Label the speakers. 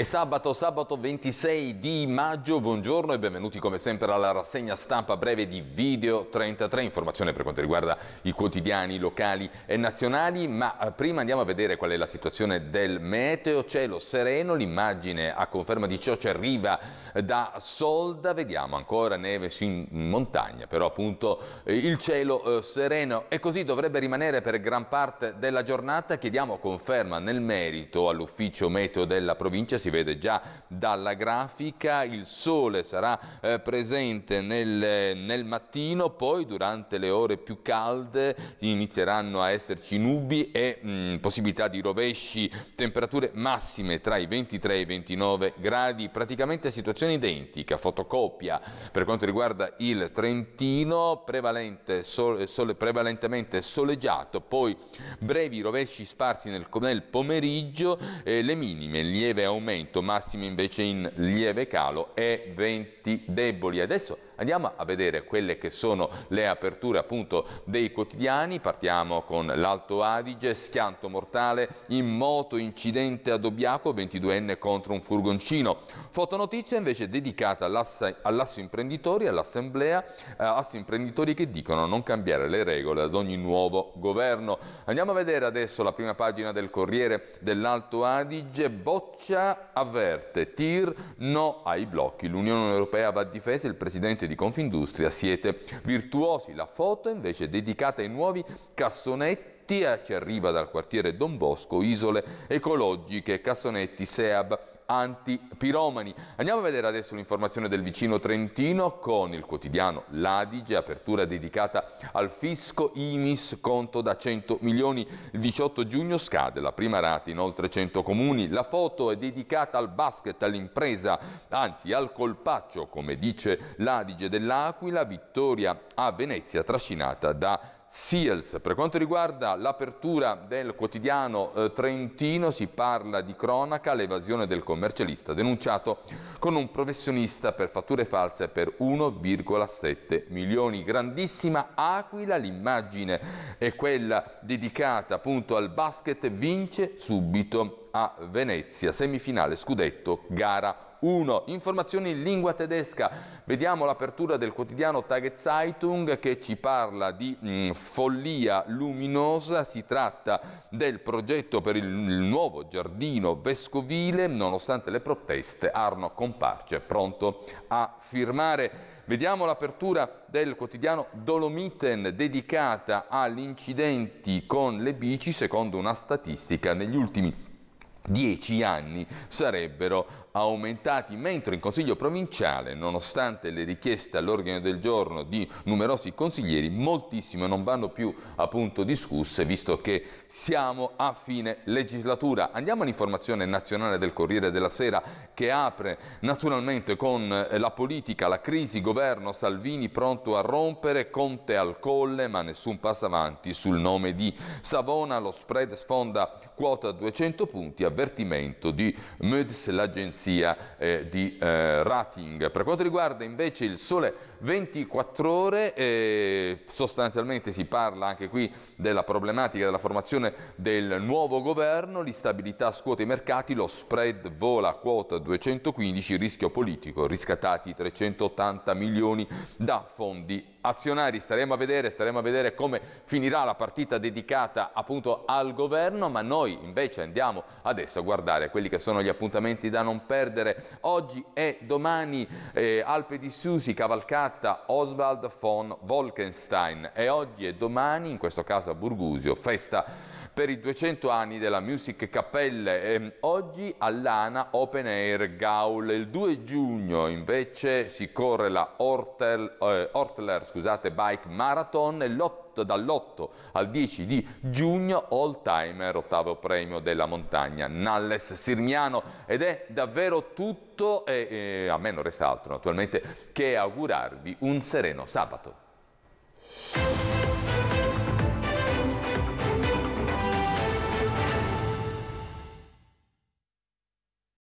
Speaker 1: È sabato, sabato 26 di maggio, buongiorno e benvenuti come sempre alla rassegna stampa breve di Video 33, informazione per quanto riguarda i quotidiani locali e nazionali, ma eh, prima andiamo a vedere qual è la situazione del meteo, cielo sereno, l'immagine a conferma di ciò ci arriva eh, da Solda, vediamo ancora neve in montagna, però appunto eh, il cielo sereno e così dovrebbe rimanere per gran parte della giornata, chiediamo conferma nel merito all'ufficio meteo della provincia, si vede già dalla grafica, il sole sarà eh, presente nel, nel, mattino, poi durante le ore più calde inizieranno a esserci nubi e mh, mm, possibilità di rovesci, temperature massime tra i 23 e i 29 gradi, praticamente situazione identica, fotocopia per quanto riguarda il Trentino, prevalente, sole, sole, prevalentemente soleggiato, poi brevi rovesci sparsi nel, nel pomeriggio, eh, le minime, lieve aumento aumento, massimi invece in lieve calo e 20 deboli. Adesso andiamo a vedere quelle che sono le aperture appunto dei quotidiani, partiamo con l'Alto Adige, schianto mortale, in moto incidente a Obiaco, 22enne contro un furgoncino. Fotonotizia invece dedicata all'asso imprenditori, all'assemblea, eh, asso imprenditori che dicono non cambiare le regole ad ogni nuovo governo. Andiamo a vedere adesso la prima pagina del Corriere dell'Alto Adige, boccia avverte TIR no ai blocchi. L'Unione Europea va difesa, il presidente di Confindustria siete virtuosi. La foto invece è dedicata ai nuovi cassonetti eh, ci arriva dal quartiere Don Bosco, isole ecologiche, Cassonetti, Seab, antipiromani. Andiamo a vedere adesso l'informazione del vicino Trentino con il quotidiano L'Adige, apertura dedicata al fisco Imis, conto da 100 milioni. Il 18 giugno scade la prima rata in oltre 100 comuni. La foto è dedicata al basket, all'impresa, anzi al colpaccio, come dice l'Adige dell'Aquila, vittoria a Venezia trascinata da Seals. Per quanto riguarda l'apertura del quotidiano eh, Trentino si parla di cronaca, l'evasione del commercialista denunciato con un professionista per fatture false per 1,7 milioni. Grandissima Aquila, l'immagine è quella dedicata appunto al basket, vince subito a Venezia, semifinale scudetto, gara 1. Informazioni in lingua tedesca, vediamo l'apertura del quotidiano Tagezeitung che ci parla di mh, mm, follia luminosa, si tratta del progetto per il, nuovo giardino vescovile, nonostante le proteste Arno comparce è pronto a firmare. Vediamo l'apertura del quotidiano Dolomiten dedicata agli incidenti con le bici, secondo una statistica negli ultimi 10 anni sarebbero aumentati, mentre in Consiglio provinciale, nonostante le richieste all'ordine del giorno di numerosi consiglieri, moltissime non vanno più appunto discusse, visto che siamo a fine legislatura. Andiamo all'informazione nazionale del Corriere della Sera, che apre naturalmente con eh, la politica, la crisi, governo, Salvini pronto a rompere, Conte al colle, ma nessun passo avanti sul nome di Savona, lo spread sfonda quota 200 punti, avvertimento di Muds, l'agenzia agenzia eh, di eh, rating. Per quanto riguarda invece il sole 24 ore, eh, sostanzialmente si parla anche qui della problematica della formazione del nuovo governo, l'instabilità scuote i mercati, lo spread vola a quota 215, rischio politico, riscattati 380 milioni da fondi azionari, staremo a vedere, staremo a vedere come finirà la partita dedicata appunto al governo, ma noi invece andiamo adesso a guardare quelli che sono gli appuntamenti da non perdere oggi e domani eh, Alpe di Susi, Cavalcatta, Oswald von Wolkenstein e oggi e domani, in questo caso a Burgusio, festa per i 200 anni della Music Cappelle. E ehm, oggi all'ANA Open Air Gaul. Il 2 giugno invece si corre la Hortel, eh, Hortler scusate, Bike Marathon e l'8 dall'8 al 10 di giugno all timer ottavo premio della montagna Nalles Sirmiano ed è davvero tutto e, e eh, a me non resta altro naturalmente che augurarvi un sereno sabato.